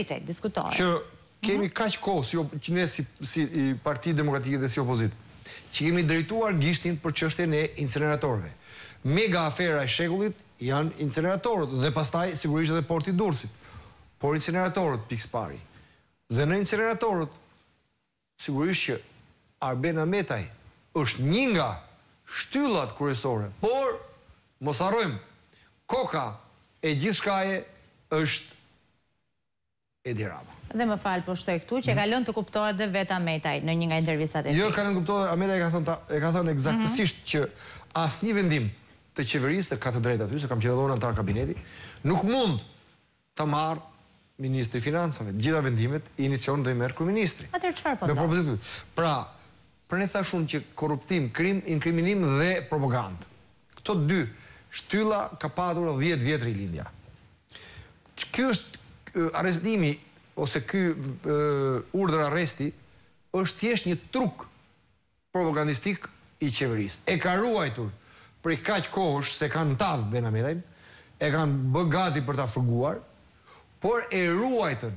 pritej, diskutojnë. Që mhm. kemi kaq kohë, që ne si parti demokratikë dhe si opozitë, që kemi drejtuar gishtin për qështjen e inceneratorve. Mega afera e shekullit janë inceneratorët, dhe pastaj sigurisht edhe porti dursit. Por inceneratorët, pikës pari. Dhe në inceneratorët, sigurisht që Arbena Metaj është një nga shtyllat kërësore, por, mos arrojmë, koka e gjithë shkaje është Edi Rama. Dhe më falë, po shtoj këtu, që e kalon të kuptohet dhe vetë Ametaj në një nga intervjisat e ti. Jo, kanë kalon të kuptohet, Ametaj e ka thonë egzaktësisht mhm. që asë një vendim të qeverisë të katë drejtë aty, se kam qenëdojnë antarë kabineti, nuk mund të marë Ministri Finansave, gjitha vendimet, i inicion dhe i merë kërë Ministri. Atër, qëfar po të do? Pra, për thashun që korruptim, krim, inkriminim dhe propagandë. Këto dy, shtylla ka padur 10 vjetëri lindja. Eh, arestimi ose ky eh, urdhër arresti është thjesht një truk propagandistik i qeverisë. E ka ruajtur prej kaq kohësh se kanë tav Benamedaj, e kanë bë gati për ta fërguar, por e ruajtën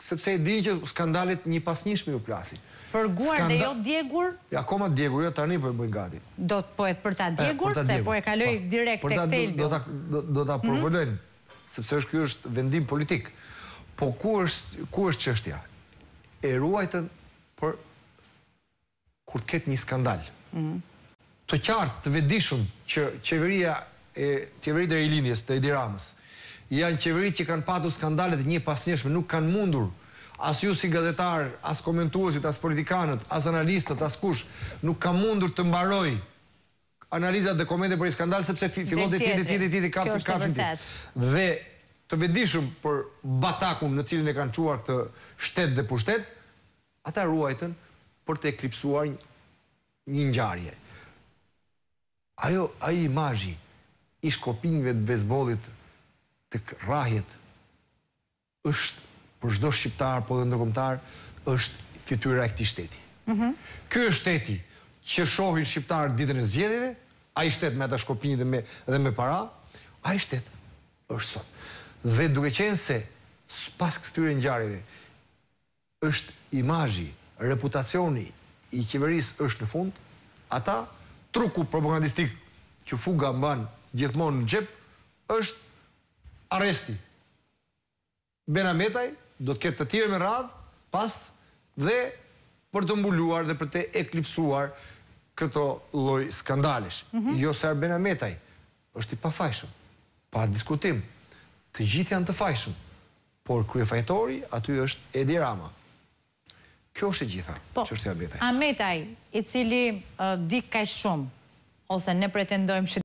sepse e dinë që skandalit një pasnishme u plasi. Fërguar dhe jo djegur? Ja, akoma djegur, jo tani po e bëjnë gati. Do të pohet për ta djegur, e, për ta djegur se po e kaloj po. direkt tek thelbi. Do ta do ta mhm sepse është kjo është vendim politik. Po ku është ku është çështja? E ruajtën për kur të ketë një skandal. Ëh. Mhm. Të qartë, të vetëdijshëm që qeveria e qeveritë e Ilindjes të Edi janë qeveritë që kanë patu skandale një pasnjëshme, nuk kanë mundur as ju si gazetar, as komentuosit, as politikanët, as analistët, as kush, nuk kanë mundur të mbarojë analizat dhe komendit për i skandal, sepse fillon të i tjeti, tjeti, tjeti, kapë të Dhe të vedishëm për batakun në cilin e kanë quar këtë shtet dhe pushtet, ata ruajtën për të eklipsuar një njarje. Ajo, aji imajji i shkopinjve të bezbolit të rahjet është për shdo shqiptar, për po dhe ndërkomtar, është fityra e këti shteti. Mhm. Kjo është shteti, që shohin shqiptarët ditën e zgjedhjeve, ai shtet me ata shkopinjë dhe me dhe me para, ai shtet është sot. Dhe duke qenë se pas këtyre ngjarjeve është imazhi, reputacioni i qeverisë është në fund, ata truku propagandistik që fuga mban gjithmonë në xhep është arresti. Benametaj do të ketë të tjerë me radhë pas dhe për të mbuluar dhe për të eklipsuar këto loj skandalish. Mhm. Jo se Arben Ametaj, është i pafajshëm, pa diskutim, të gjithë janë të fajshëm, por krye fajtori, aty është Edi Rama. Kjo është gjitha, që po, është i Arben Ametaj. Ametaj, i cili dikaj shumë, ose ne pretendojmë që